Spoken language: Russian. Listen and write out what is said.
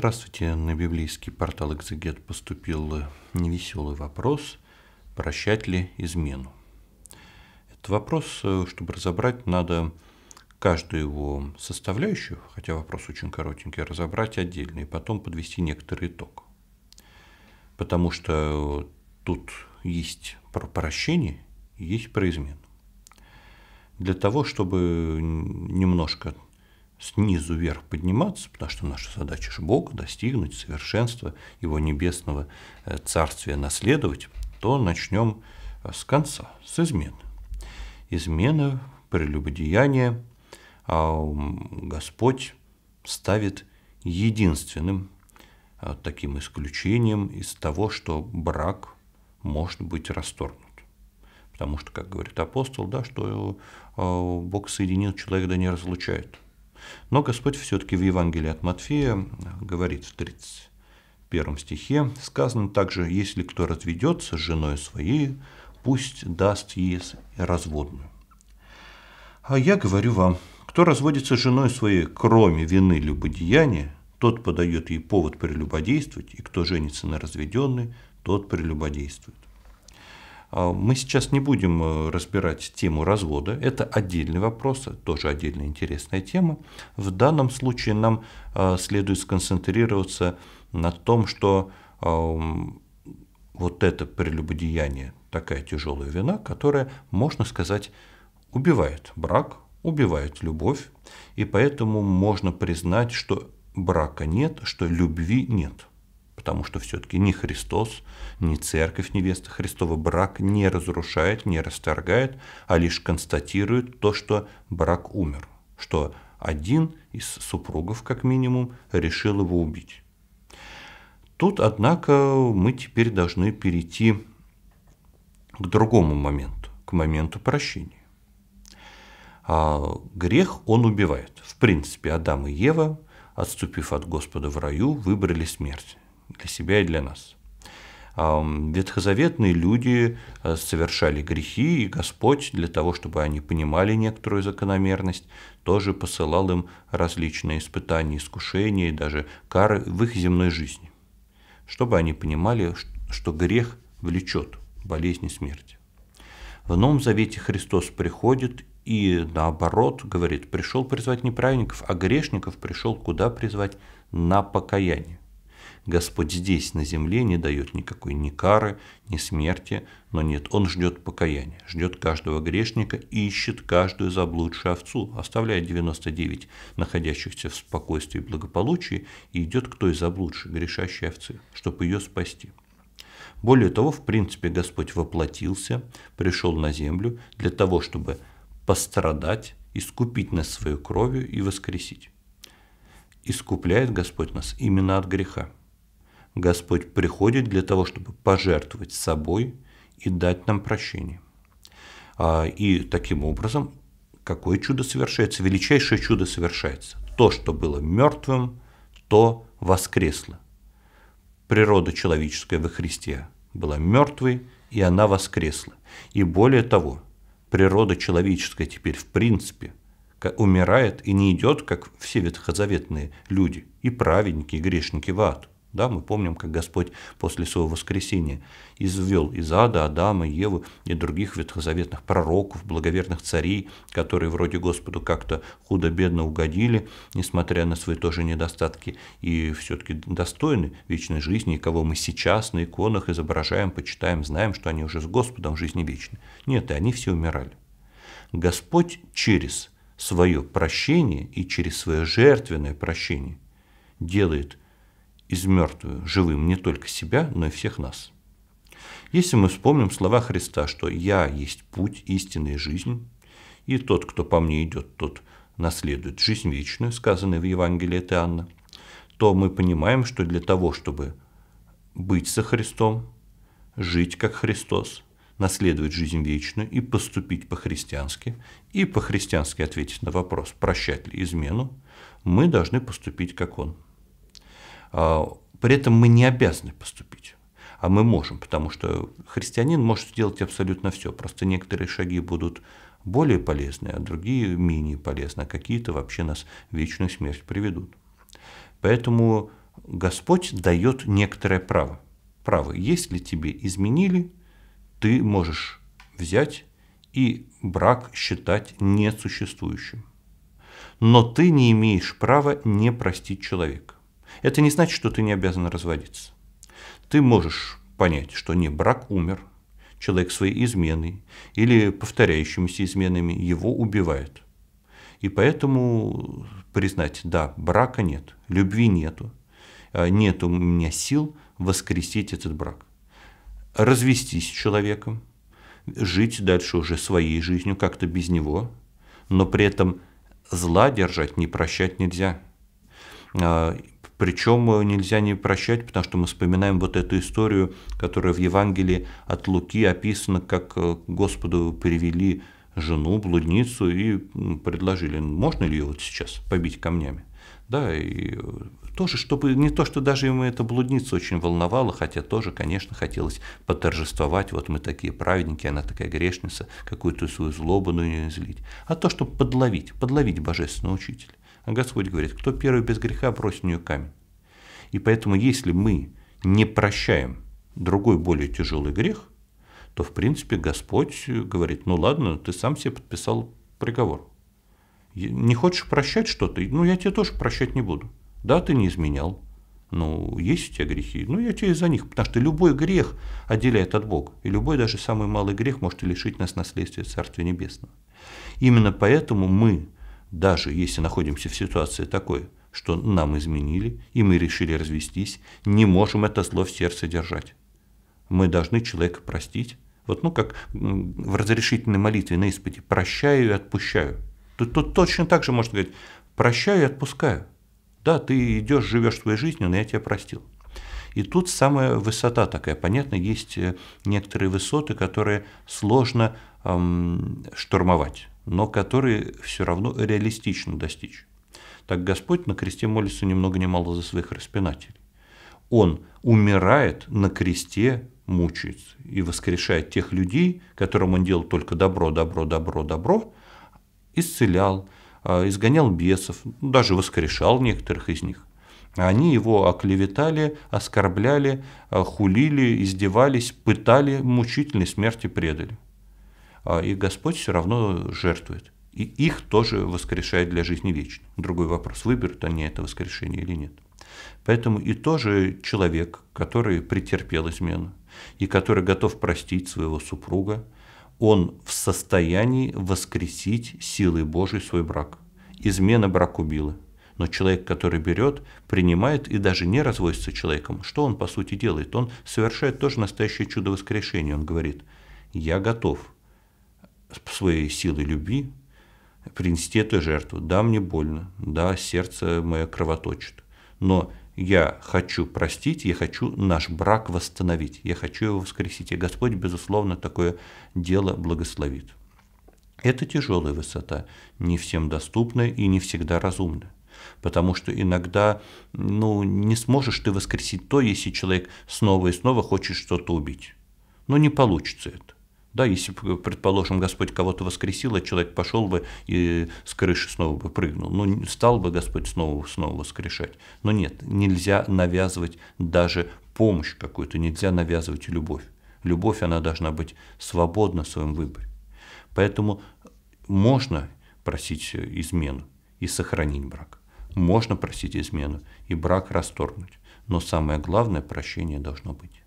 Здравствуйте, на библейский портал «Экзегет» поступил невеселый вопрос, прощать ли измену. Этот вопрос, э, чтобы разобрать, надо каждую его составляющую, хотя вопрос очень коротенький, разобрать отдельно и потом подвести некоторый итог. Потому что э, тут есть про прощение, есть про измену. Для того, чтобы немножко снизу вверх подниматься, потому что наша задача же Бога достигнуть совершенства Его небесного э, царствия наследовать, то начнем э, с конца, с измены. Измены, прелюбодеяние а, Господь ставит единственным э, таким исключением из того, что брак может быть расторгнут. Потому что, как говорит апостол, да, что Бог соединил человека, да не разлучает – но Господь все-таки в Евангелии от Матфея э, говорит в 31 стихе, сказано также, если кто разведется с женой своей, пусть даст ей разводную. А я говорю вам, кто разводится с женой своей, кроме вины любодеяния, тот подает ей повод прелюбодействовать, и кто женится на разведенной, тот прелюбодействует. А, мы сейчас не будем э, разбирать тему развода, это отдельный вопрос, тоже отдельная интересная тема. В данном случае нам э, следует сконцентрироваться на том, что вот это прелюбодеяние, такая тяжелая вина, которая, можно сказать, убивает брак, убивает любовь, и поэтому можно признать, что брака нет, что любви нет потому что все-таки ни Христос, ни церковь невеста Христова брак не разрушает, не расторгает, а лишь констатирует то, что брак умер, что один из супругов, как минимум, решил его убить. Тут, однако, мы теперь должны перейти к другому моменту, к моменту прощения. А грех он убивает. В принципе, Адам и Ева, отступив от Господа в раю, выбрали смерть для себя и для нас. Ветхозаветные люди э, совершали грехи, и Господь для того, чтобы они понимали некоторую закономерность, тоже посылал им различные испытания, искушения и даже кары в их земной жизни, чтобы они понимали, что грех влечет болезни смерти. В Новом Завете Христос приходит и наоборот говорит, пришел призвать не праведников, а грешников пришел куда призвать? На покаяние. Господь здесь, на земле, не дает никакой ни кары, ни смерти, но нет, Он ждет покаяния, ждет каждого грешника, и ищет каждую заблудшую овцу, оставляет 99 находящихся в спокойствии и благополучии и идет к той заблудшей, грешащей овце, чтобы ее спасти. Более того, в принципе, Господь воплотился, пришел на землю для того, чтобы пострадать, искупить нас свою кровью и воскресить. Искупляет Господь нас именно от греха. Господь приходит для того, чтобы пожертвовать собой и дать нам прощение. А, и таким образом, какое чудо совершается? Величайшее чудо совершается. То, что было мертвым, то воскресло. Природа человеческая во Христе была мертвой, и она воскресла. И более того, природа человеческая теперь в принципе умирает и не идет, как все ветхозаветные люди, и праведники, и грешники в ад. Да, мы помним, как Господь после своего воскресения извел из ада Адама, Еву и других ветхозаветных пророков, благоверных царей, которые вроде Господу как-то худо-бедно угодили, несмотря на свои тоже недостатки, и все-таки достойны вечной жизни, кого мы сейчас на иконах изображаем, почитаем, знаем, что они уже с Господом в жизни вечной. Нет, и они все умирали. Господь через свое прощение и через свое жертвенное прощение делает из мертвую живым не только себя, но и всех нас. Если мы вспомним слова Христа, что «Я есть путь, истинная жизнь, и тот, кто по мне идет, тот наследует жизнь вечную», сказанное в Евангелии от Иоанна, то мы понимаем, что для того, чтобы быть со Христом, жить как Христос, наследовать жизнь вечную и поступить по-христиански, и по-христиански ответить на вопрос, прощать ли измену, мы должны поступить как Он – а, при этом мы не обязаны поступить, а мы можем, потому что христианин может сделать абсолютно все, просто некоторые шаги будут более полезны, а другие менее полезны, а какие-то вообще нас в вечную смерть приведут. Поэтому Господь дает некоторое право. Право, если тебе изменили, ты можешь взять и брак считать несуществующим. Но ты не имеешь права не простить человека. Это не значит, что ты не обязан разводиться. Ты можешь понять, что не брак умер, человек своей изменой или повторяющимися изменами его убивает. И поэтому признать, да, брака нет, любви нету, а нет у меня сил воскресить этот брак. Развестись с человеком, жить дальше уже своей жизнью, как-то без него, но при этом зла держать, не прощать нельзя. А, причем э, нельзя не прощать, потому что мы вспоминаем вот эту историю, которая в Евангелии от Луки описана, как э, Господу привели жену, блудницу и предложили, можно ли ее вот сейчас побить камнями. Да, и э, тоже, чтобы не то, что даже ему эта блудница очень волновала, хотя тоже, конечно, хотелось поторжествовать, вот мы такие праведники, она такая грешница, какую-то свою злобу на нее излить, а то, чтобы подловить, подловить божественного учителя. А Господь говорит, кто первый без греха, брось в нее камень. И поэтому, если мы не прощаем другой более тяжелый грех, то, в принципе, Господь говорит, ну ладно, ты сам себе подписал приговор. Не хочешь прощать что-то? Ну, я тебе тоже прощать не буду. Да, ты не изменял. Ну, есть у тебя грехи? Ну, я тебе за них. Потому что любой грех отделяет от Бога. И любой, даже самый малый грех, может лишить нас наследия Царствия Небесного. Именно поэтому мы даже если находимся в ситуации такой, что нам изменили, и мы решили развестись, не можем это зло в сердце держать. Мы должны человека простить. Вот ну как в разрешительной молитве на исповеди «прощаю и отпущаю». Тут, тут точно так же можно говорить «прощаю и отпускаю». Да, ты идешь, живешь своей жизнью, но я тебя простил. И тут самая высота такая. Понятно, есть э, некоторые высоты, которые сложно эм, штурмовать но которые все равно реалистично достичь. Так Господь на кресте молится ни много ни мало за своих распинателей. Он умирает на кресте, мучается и воскрешает тех людей, которым он делал только добро, добро, добро, добро, исцелял, а, изгонял бесов, даже воскрешал некоторых из них. Они его оклеветали, оскорбляли, а, хулили, издевались, пытали, мучительной смерти предали. А, и Господь все равно жертвует. И их тоже воскрешает для жизни вечной. Другой вопрос, выберут они это воскрешение или нет. Поэтому и тоже человек, который претерпел измену, и который готов простить своего супруга, он в состоянии воскресить силой Божией свой брак. Измена брак убила. Но человек, который берет, принимает и даже не разводится человеком, что он по сути делает? Он совершает тоже настоящее чудо воскрешения. Он говорит, я готов, своей силой любви принести эту жертву. Да, мне больно, да, сердце мое кровоточит, но я хочу простить, я хочу наш брак восстановить, я хочу его воскресить. И Господь, безусловно, такое дело благословит. Это тяжелая высота, не всем доступная и не всегда разумная. Потому что иногда ну, не сможешь ты воскресить то, если человек снова и снова хочет что-то убить. Но не получится это. Да, если, предположим, Господь кого-то воскресил, а человек пошел бы и с крыши снова бы прыгнул, ну, стал бы Господь снова, снова воскрешать. Но нет, нельзя навязывать даже помощь какую-то, нельзя навязывать любовь. Любовь, она должна быть свободна в своем выборе. Поэтому можно просить измену и сохранить брак. Можно просить измену и брак расторгнуть. Но самое главное, прощение должно быть.